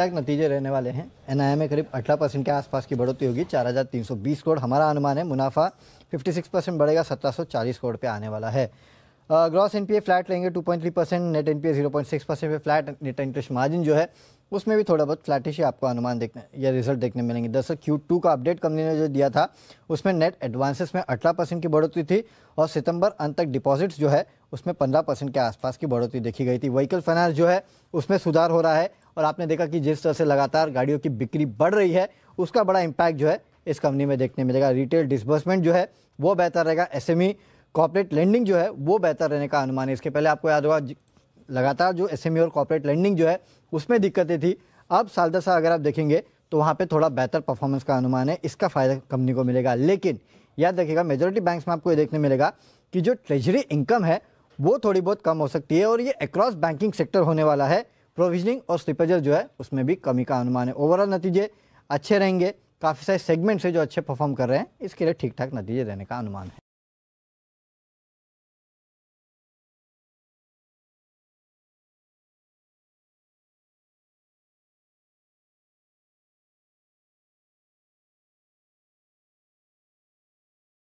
ठीक नतीजे रहने वाले हैं एनआईए में करीब 18 परसेंट के आसपास की बढ़ोतरी होगी 4,320 करोड़ हमारा अनुमान है मुनाफा 56 परसेंट बढ़ेगा 1740 करोड़ पे आने वाला है ग्रॉस एनपीए फ्लैट रहेंगे 2.3 परसेंट नेट एनपीए 0.6 परसेंट पे फ्लैट नेट इंटरेस्ट मार्जिन जो है उसमें भी थोड़ा बहुत फ्लैटिश ही आपको अनुमान देखने या रिजल्ट देखने मिलेंगे दरअसल क्यू टू का अपडेट कंपनी ने जो दिया था उसमें नेट एडवांसेस में अठारह परसेंट की बढ़ोतरी थी और सितंबर अंत तक डिपॉजिट्स जो है उसमें पंद्रह परसेंट के आसपास की बढ़ोतरी देखी गई थी व्हीकल फाइनेंस जो है उसमें सुधार हो रहा है और आपने देखा कि जिस तरह से लगातार गाड़ियों की बिक्री बढ़ रही है उसका बड़ा इम्पैक्ट जो है इस कंपनी में देखने मिलेगा रिटेल डिसबर्समेंट जो है वो बेहतर रहेगा एस एम लेंडिंग जो है वो बेहतर रहने का अनुमान है इसके पहले आपको याद होगा लगातार जो एस e और कॉर्पोरेट लेंडिंग जो है उसमें दिक्कतें थी अब साल दर साल अगर आप देखेंगे तो वहाँ पे थोड़ा बेहतर परफॉर्मेंस का अनुमान है इसका फायदा कंपनी को मिलेगा लेकिन याद रखिएगा मेजोरिटी बैंक्स में आपको ये देखने मिलेगा कि जो ट्रेजरी इनकम है वो थोड़ी बहुत कम हो सकती है और ये अक्रॉस बैंकिंग सेक्टर होने वाला है प्रोविजनिंग और स्लिपेजर जो है उसमें भी कमी का अनुमान है ओवरऑल नतीजे अच्छे रहेंगे काफ़ी सारे सेगमेंट्स से है जो अच्छे परफॉर्म कर रहे हैं इसके लिए ठीक ठाक नतीजे रहने का अनुमान है